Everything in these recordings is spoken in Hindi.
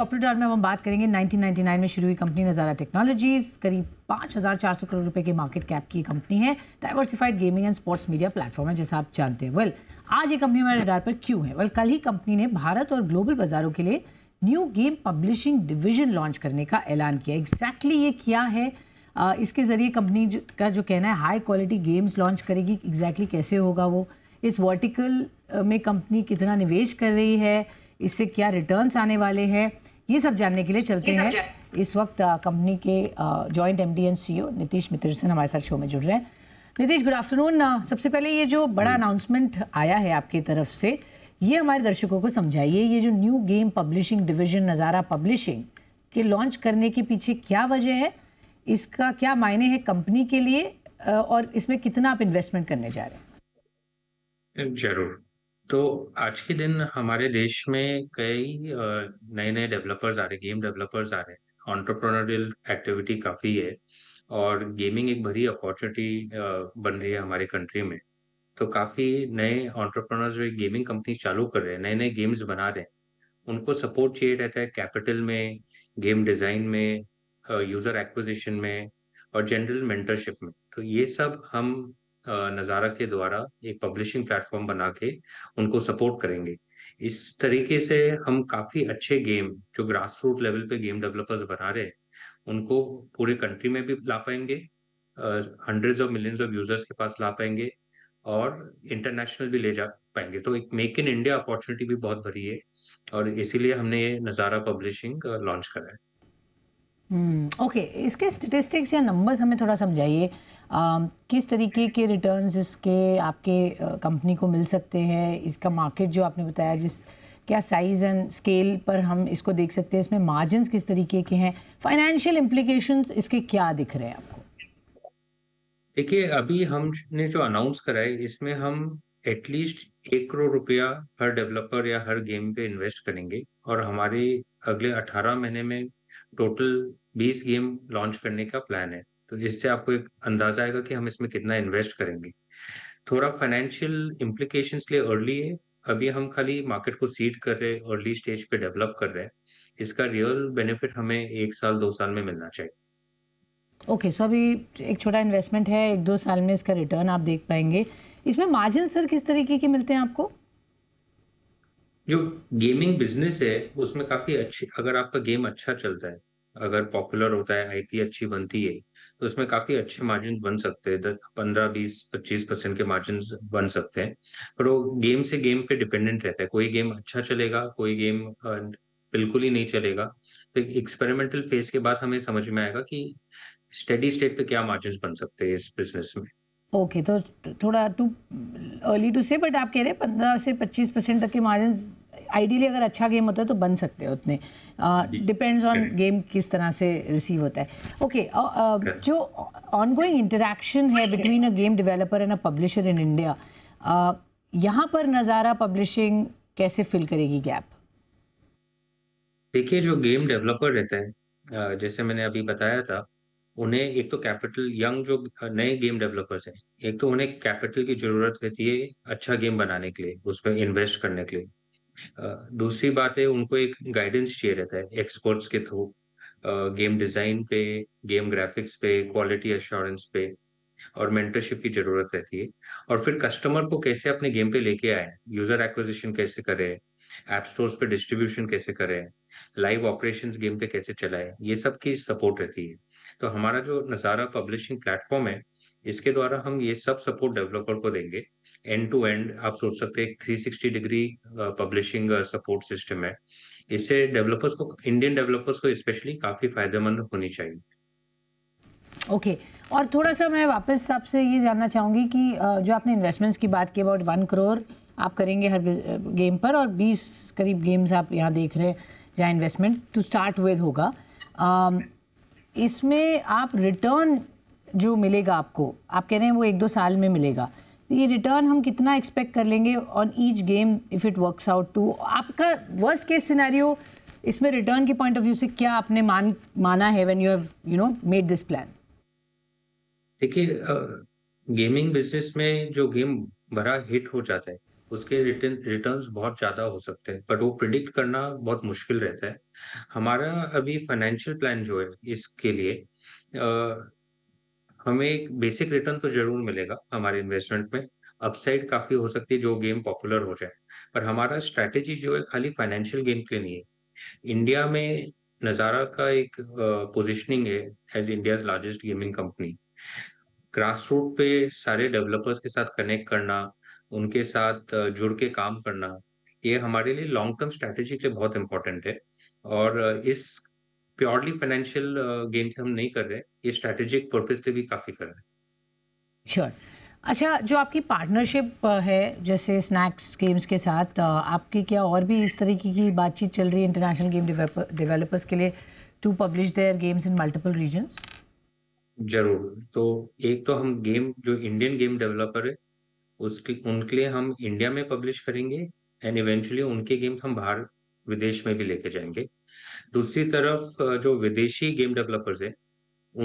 कॉपरेटर में हम बात करेंगे 1999 में शुरू हुई कंपनी नज़ारा टेक्नोलॉजीज़ करीब 5,400 करोड़ रुपए के मार्केट कैप की कंपनी है diversified gaming and sports media platform है जैसा आप जानते हैं वेल आज ये कंपनी हमारे रडार पर क्यों है वेल कल ही कंपनी ने भारत और ग्लोबल बाजारों के लिए new game publishing division launch करने का ऐलान किया एग्जैक्टली exactly ये क्या है इसके ज़रिए कंपनी का जो कहना है हाई क्वालिटी गेम्स लॉन्च करेगी एग्जैक्टली exactly कैसे होगा वो इस वर्टिकल में कंपनी कितना निवेश कर रही है इससे क्या रिटर्न्स आने वाले हैं ये सब जानने के लिए चलते हैं इस वक्त कंपनी के joint MD and CEO Nitish Mittersain हमारे साथ शो में जुड़ रहे हैं नीतीश गुड आफ्टरनून सबसे पहले ये जो बड़ा अनाउंसमेंट आया है आपकी तरफ से ये हमारे दर्शकों को समझाइए ये जो new game publishing division Nazara publishing के लॉन्च करने के पीछे क्या वजह है इसका क्या मायने है कंपनी के लिए और इसमें कितना आप इन्वेस्टमेंट करने जा रहे हैं जरूर तो आज के दिन हमारे देश में कई नए नए डेवलपर्स आ रहे गेम डेवलपर्स आ रहे हैं ऑन्टरप्रोनरियल एक्टिविटी काफ़ी है और गेमिंग एक बड़ी अपॉर्चुनिटी बन रही है हमारे कंट्री में तो काफ़ी नए ऑन्टरप्रोनर्स जो गेमिंग कंपनी चालू कर रहे हैं नए नए गेम्स बना रहे हैं उनको सपोर्ट चाहिए रहता है कैपिटल में गेम डिज़ाइन में यूज़र एक्विजिशन में और जनरल मेंटरशिप में तो ये सब हम नज़ारा के द्वारा एक पब्लिशिंग प्लेटफॉर्म बना के उनको सपोर्ट करेंगे इस तरीके से हम काफ़ी अच्छे गेम जो ग्रास रूट लेवल पे गेम डेवलपर्स बना रहे हैं उनको पूरे कंट्री में भी ला पाएंगे hundreds of millions of users के पास ला पाएंगे और इंटरनेशनल भी ले जा पाएंगे तो एक मेक इन इंडिया अपॉर्चुनिटी भी बहुत भरी है और इसीलिए हमने ये नज़ारा पब्लिशिंग लॉन्च करा है ओके हम्म, okay. इसके स्टेटिस्टिक्स या नंबर्स हमें थोड़ा समझाइए किस तरीके के रिटर्न्स इसके आपके कंपनी को मिल सकते हैं इसका मार्केट जो आपने बताया जिस क्या साइज़ एंड स्केल पर हम इसको देख सकते हैं इसमें मार्जिन किस तरीके के हैं फाइनेंशियल इम्प्लीकेशन इसके क्या दिख रहे हैं आपको देखिए अभी हमने जो अनाउंस करा है इसमें हम एटलीस्ट एक करोड़ रुपया हर डेवलपर या हर गेम पे इन्वेस्ट करेंगे और हमारे अगले 18 महीने में टोटल बीस गेम लॉन्च करने का प्लान है तो इससे आपको एक अंदाजा आएगा कि हम इसमें कितना इन्वेस्ट करेंगे थोड़ा फाइनेंशियल इम्प्लीकेशन लिए अर्ली है अभी हम खाली मार्केट को सीड कर रहे हैं अर्ली स्टेज पे डेवलप कर रहे हैं इसका रियल बेनिफिट हमें एक साल दो साल में मिलना चाहिए ओके okay, सो so अभी एक छोटा इन्वेस्टमेंट है एक दो साल में इसका रिटर्न आप देख पाएंगे इसमें मार्जिन सर किस तरीके के मिलते हैं आपको जो गेमिंग बिजनेस है उसमें काफी अच्छी अगर आपका गेम अच्छा चलता है अगर पॉपुलर होता है आईपी अच्छी बनती है तो उसमें काफी अच्छे मार्जिन बन सकते हैं पंद्रह बीस पच्चीस परसेंट के मार्जिन बन सकते हैं पर वो गेम से गेम पे डिपेंडेंट रहता है कोई गेम अच्छा चलेगा कोई गेम बिल्कुल ही नहीं चलेगा तो एक्सपेरिमेंटल फेज के बाद हमें समझ में आएगा कि स्टेडी स्टेट पे क्या मार्जिन बन सकते हैं इस बिजनेस में ओके okay, तो थोड़ा too early to say but आप कह रहे हैं पंद्रह से पच्चीस परसेंट तक के मार्जिन आइडियली अगर अच्छा गेम होता है तो बन सकते हो उतने डिपेंड्स ऑन गेम किस तरह से रिसीव होता है ओके okay, uh, uh, जो ऑनगोइंग इंटरेक्शन है between a game developer and a publisher in India यहाँ पर नज़ारा पब्लिशिंग कैसे फिल करेगी गैप देखिए जो गेम डेवलपर रहते हैं जैसे मैंने अभी बताया था उन्हें एक तो कैपिटल यंग जो नए गेम डेवलपर्स हैं एक तो उन्हें कैपिटल की जरूरत रहती है अच्छा गेम बनाने के लिए उसमें इन्वेस्ट करने के लिए दूसरी बात है उनको एक गाइडेंस चाहिए रहता है एक्सपर्ट्स के थ्रू गेम डिजाइन पे गेम ग्राफिक्स पे क्वालिटी एश्योरेंस पे और मेंटरशिप की जरूरत रहती है और फिर कस्टमर को कैसे अपने गेम पे लेके आए यूजर एक्विजिशन कैसे करें ऐप स्टोर्स पे डिस्ट्रीब्यूशन कैसे करें लाइव ऑपरेशंस गेम पे कैसे चलाए ये सब की सपोर्ट रहती है तो हमारा जो नज़ारा पब्लिशिंग प्लेटफॉर्म है इसके द्वारा हम ये सब सपोर्ट डेवलपर को देंगे एंड टू एंड आप सोच सकते हैं three sixty degree publishing support system है इससे डेवलपर्स को इंडियन डेवलपर्स को स्पेशली काफी फायदेमंद होनी चाहिए ओके okay. और थोड़ा सा मैं वापस आपसे ये जानना चाहूंगी कि जो आपने इन्वेस्टमेंट्स की बात की अबाउट वन करोड़ आप करेंगे हर गेम पर और बीस करीब गेम्स आप यहाँ देख रहे हैं जहाँ इन्वेस्टमेंट टू स्टार्ट विद होगा इसमें आप रिटर्न जो मिलेगा आपको आप कह रहे हैं वो एक दो साल में मिलेगा तो ये रिटर्न हम कितना एक्सपेक्ट कर लेंगे on each game if it works out to आपका वर्स्ट केस सिनेरियो इसमें रिटर्न के पॉइंट ऑफ व्यू से क्या आपने मान माना है when you have you know made this plan देखिए गेमिंग बिजनेस में जो गेम बड़ा हिट हो जाता है उसके रिटर्न रिटर्न्स बहुत ज़्यादा हो सकते हैं बट वो प्रिडिक्ट करना बहुत मुश्किल रहता है हमारा अभी फाइनेंशियल प्लान जो है इसके लिए हमें एक बेसिक रिटर्न तो जरूर मिलेगा हमारे इन्वेस्टमेंट में अपसाइड काफी हो सकती है जो गेम पॉपुलर हो जाए पर हमारा स्ट्रेटेजी जो है खाली फाइनेंशियल गेम के लिए इंडिया में नज़ारा का एक पोजिशनिंग है as India largest gaming company grass root पे सारे डेवलपर्स के साथ कनेक्ट करना उनके साथ जुड़ के काम करना ये हमारे लिए लॉन्ग टर्म स्ट्रेटेजी के लिए बहुत इंपॉर्टेंट है और इस प्योरली फाइनेंशियल गेन के हम नहीं कर रहे हैं ये स्ट्रेटेजिक पर्पज के भी काफ़ी कर रहे हैं श्योर sure. अच्छा जो आपकी पार्टनरशिप uh, है जैसे स्नैक्स गेम्स के साथ uh, आपकी क्या और भी इस तरीके की बातचीत चल रही है इंटरनेशनल गेम डेवलपर्स के लिए to publish their games in multiple region जरूर तो एक तो हम गेम जो इंडियन गेम डेवलपर है उसके उनके लिए हम इंडिया में पब्लिश करेंगे एंड इवेंचुअली उनके गेम्स हम बाहर विदेश में भी लेके जाएंगे दूसरी तरफ जो विदेशी गेम डेवलपर्स हैं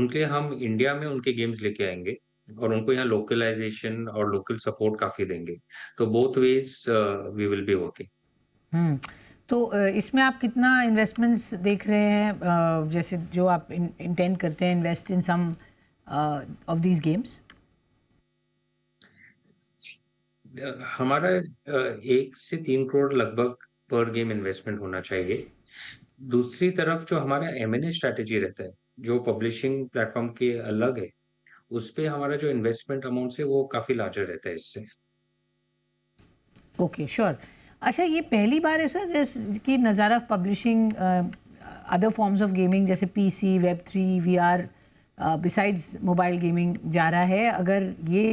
उनके हम इंडिया में उनके गेम्स लेके आएंगे और उनको यहाँ लोकलाइजेशन और लोकल सपोर्ट काफी देंगे तो both ways we will be working तो इसमें आप कितना इन्वेस्टमेंट्स देख रहे हैं जैसे जो आप इंटेंड करते हैं invest in some of this games हमारा एक से तीन करोड़ लगभग पर गेम इन्वेस्टमेंट होना चाहिए दूसरी तरफ जो हमारा एम एन ए स्ट्रैटेजी रहता है जो पब्लिशिंग प्लेटफॉर्म के अलग है उस पर हमारा जो इन्वेस्टमेंट अमाउंट है वो काफ़ी लार्जर रहता है इससे ओके श्योर अच्छा ये पहली बार है सर जैसे कि Nazara publishing other forms of gaming जैसे PC web three we are besides mobile gaming जा रहा है अगर ये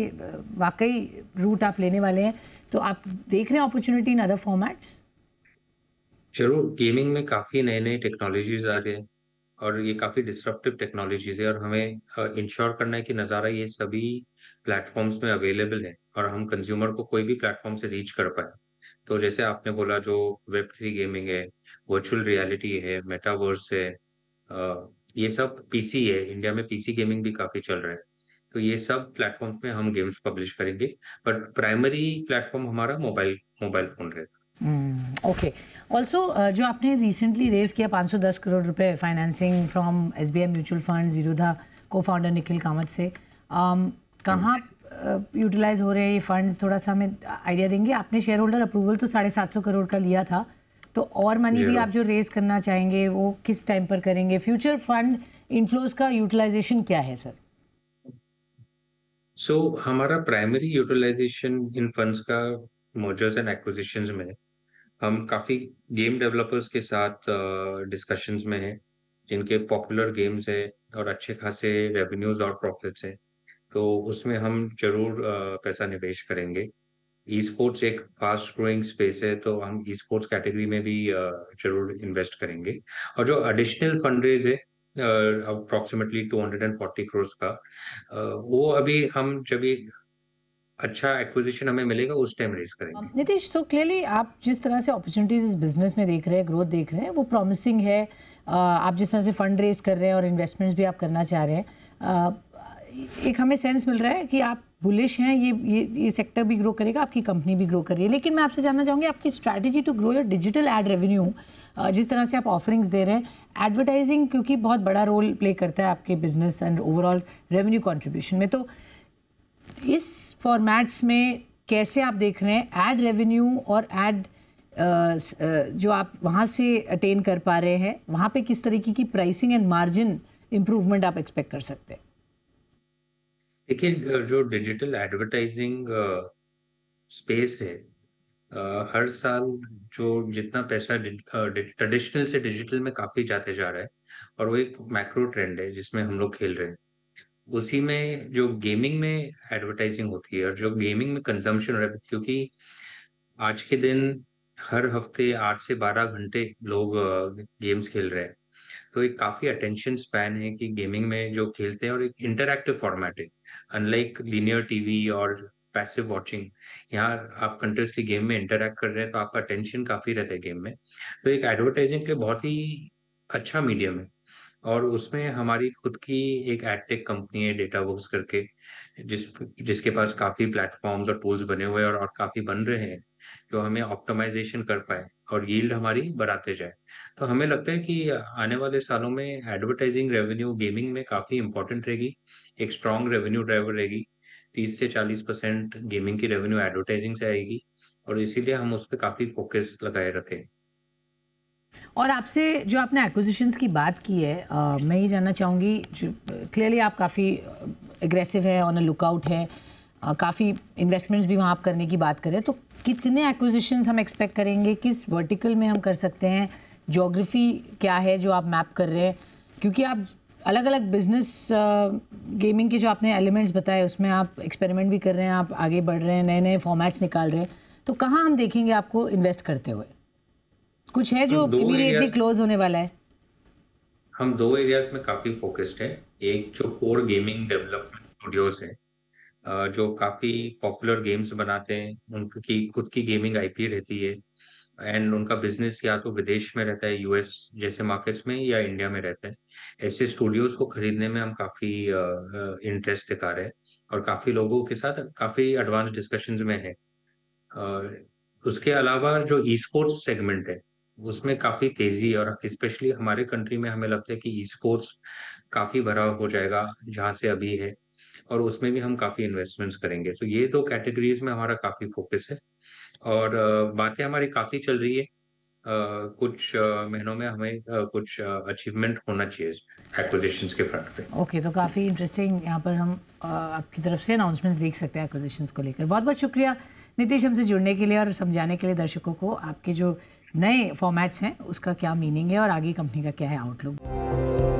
वाकई रूट आप लेने वाले हैं तो आप देख रहे हैं अपॉर्चुनिटी इन अदर फॉर्मेट्स जरूर गेमिंग में काफ़ी नए-नए टेक्नोलॉजीज़ आ गए है और ये काफ़ी डिस्ट्रप्टिव टेक्नोलॉजीज़ है और हमें इंश्योर करना है कि नज़ारा ये सभी प्लेटफ़ॉर्म्स में अवेलेबल है और हम कंज़्यूमर को कोई भी प्लेटफ़ॉर्म से रीच कर पाए तो जैसे आपने बोला जो वेब थ्री गेमिंग है, वर्चुअल रियलिटी है, मेटावर्स है ये सब पीसी है, इंडिया में पीसी गेमिंग भी काफ़ी चल रहा है। तो ये सब प्लेटफ़ॉर्म्स में हम गेम्स पब्लिश करेंगे, बट प्राइमरी प्लेटफ़ॉर्म हमारा मोबाइल मोबाइल फ़ोन रहेगा। ओके hmm, ऑल्सो uh, जो आपने रिसेंटली रेज किया 510 करोड़ रुपए financing from S B I mutual fund Zerodha को फाउंडर निखिल कामत से um, कहाँ यूटिलाइज uh, हो रहे हैं ये फंड्स थोड़ा सा हमें आइडिया देंगे आपने शेयर होल्डर अप्रूवल तो साढ़े सात सौ करोड़ का लिया था तो और मनी भी आप जो रेज करना चाहेंगे वो किस टाइम पर करेंगे फ्यूचर फंड इनफ्लोज का यूटिलाइजेशन क्या है सर सो so, हमारा प्राइमरी यूटिलाइजेशन इन फंड्स का मोजर्स एंड एक्विजिशंस में हम काफी गेम डेवलपर्स के साथ डिस्कशंस में हैं जिनके पॉपुलर गेम्स हैं और अच्छे खासे रेवेन्यूज और प्रॉफिट्स हैं तो उसमें हम जरूर पैसा निवेश करेंगे ई स्पोर्ट्स एक फास्ट ग्रोइंग स्पेस है तो हम ई स्पोर्ट्स कैटेगरी में भी जरूर इन्वेस्ट करेंगे और जो एडिशनल फंड रेज है approximately two hundred and forty crores का वो अभी हम जब अच्छा एक्विजिशन हमें मिलेगा उस टाइम रेस करेंगे नीतीश तो क्लियरली आप जिस तरह से अपॉर्चुनिटीज इस बिजनेस में देख रहे हैं ग्रोथ देख रहे हैं वो प्रॉमिसिंग है uh, आप जिस तरह से फंड रेज कर रहे हैं और इन्वेस्टमेंट्स भी आप करना चाह रहे हैं uh, एक हमें सेंस मिल रहा है कि आप बुलिश हैं ये ये ये सेक्टर भी ग्रो करेगा आपकी कंपनी भी ग्रो कर रही है लेकिन मैं आपसे जानना चाहूँगी आपकी strategy to grow your digital ad revenue जिस तरह से आप ऑफरिंग्स दे रहे हैं एडवर्टाइजिंग क्योंकि बहुत बड़ा रोल प्ले करता है आपके business and overall revenue contribution में तो इस फॉर्मेट्स में कैसे आप देख रहे हैं एड रेवेन्यू और एड uh, uh, जो आप वहाँ से अटेन कर पा रहे हैं वहाँ पे किस तरीके की प्राइसिंग एंड मार्जिन इम्प्रूवमेंट आप एक्सपेक्ट कर सकते हैं देखिए जो डिजिटल एडवर्टाइजिंग स्पेस है Uh, हर साल जो जितना पैसा ट्रेडिशनल uh, से डिजिटल में काफी जाते जा रहा है और वो एक मैक्रो ट्रेंड है जिसमें हम लोग खेल रहे हैं उसी में जो गेमिंग में एडवर्टाइजिंग होती है और जो गेमिंग में कंजम्पशन रहता है क्योंकि आज के दिन हर हफ्ते आठ से बारह घंटे लोग गेम्स खेल रहे हैं तो एक काफी अटेंशन स्पैन है कि गेमिंग में जो खेलते हैं और एक इंटरक्टिव फॉर्मेट है अनलाइक लीनियर टीवी और पैसिव वॉचिंग यहाँ आप कंटिन्यूसली गेम में इंटरेक्ट कर रहे हैं तो आपका अटेंशन काफी रहता है गेम में तो एक एडवर्टाइजिंग के बहुत ही अच्छा मीडियम है और उसमें हमारी खुद की एक एडटेक कंपनी है डेटा वर्क करके जिस जिसके पास काफी प्लेटफॉर्म्स और टूल्स बने हुए और, और काफी बन रहे हैं जो हमें ऑप्टोमाइजेशन कर पाए और यील्ड हमारी बढ़ाते जाए तो हमें लगता है कि आने वाले सालों में एडवर्टाइजिंग रेवेन्यू गेमिंग में काफी इंपॉर्टेंट रहेगी एक स्ट्रॉन्ग रेवेन्यू ड्राइवर रहेगी तीस से चालीस परसेंट गेमिंग की रेवेन्यू एडवर्टाइजिंग से आएगी और इसीलिए हम उस पर काफी फोकस लगाए रखें और आपसे जो आपने एक्विजिशंस की बात की है आ, मैं ये जानना चाहूँगी क्लियरली आप काफ़ी एग्रेसिव है ऑन अ लुकआउट है काफ़ी इन्वेस्टमेंट्स भी वहाँ आप करने की बात करें तो कितने एक्विजिशंस हम एक्सपेक्ट करेंगे किस वर्टिकल में हम कर सकते हैं जोग्राफी क्या है जो आप मैप कर रहे हैं क्योंकि आप अलग अलग बिजनेस गेमिंग के जो आपने एलिमेंट्स बताए उसमें आप एक्सपेरिमेंट भी कर रहे हैं आप आगे बढ़ रहे हैं नए नए फॉर्मेट्स निकाल रहे हैं तो कहाँ हम देखेंगे आपको इन्वेस्ट करते हुए कुछ है जो इमीडिएटली क्लोज होने वाला है हम दो एरियाज में काफी फोकस्ड है एक जो कोर गेमिंग डेवलपमेंट स्टूडियोज है जो काफी पॉपुलर गेम्स बनाते हैं उनकी खुद की गेमिंग आईपी रहती है एंड उनका बिजनेस या तो विदेश में रहता है यूएस जैसे मार्केट्स में या इंडिया में रहता है ऐसे स्टूडियोज को खरीदने में हम काफी इंटरेस्ट दिखा रहे हैं और काफी लोगों के साथ काफी एडवांस डिस्कशन में है उसके अलावा जो ई स्पोर्ट्स सेगमेंट है उसमें काफी तेजी और स्पेशली हमारे कंट्री में हमें लगता है कि ई स्पोर्ट्स काफी भरा हो जाएगा जहां से अभी है और उसमें भी हम काफी इन्वेस्टमेंट्स करेंगे सो ये दो कैटेगरीज में हमारा काफी फोकस है और बातें हमारी काफी चल रही है कुछ महीनों में हमें कुछ अचीवमेंट होना चाहिए एक्विजिशंस के फ्रंट पे ओके तो काफ़ी इंटरेस्टिंग यहाँ पर हम आपकी तरफ से अनाउंसमेंट देख सकते हैं एक्विजिशन को लेकर बहुत बहुत शुक्रिया नीतीश हमसे जुड़ने के लिए और समझाने के लिए दर्शकों को आपके जो नए फॉर्मेट्स हैं उसका क्या मीनिंग है और आगे कंपनी का क्या है आउटलुक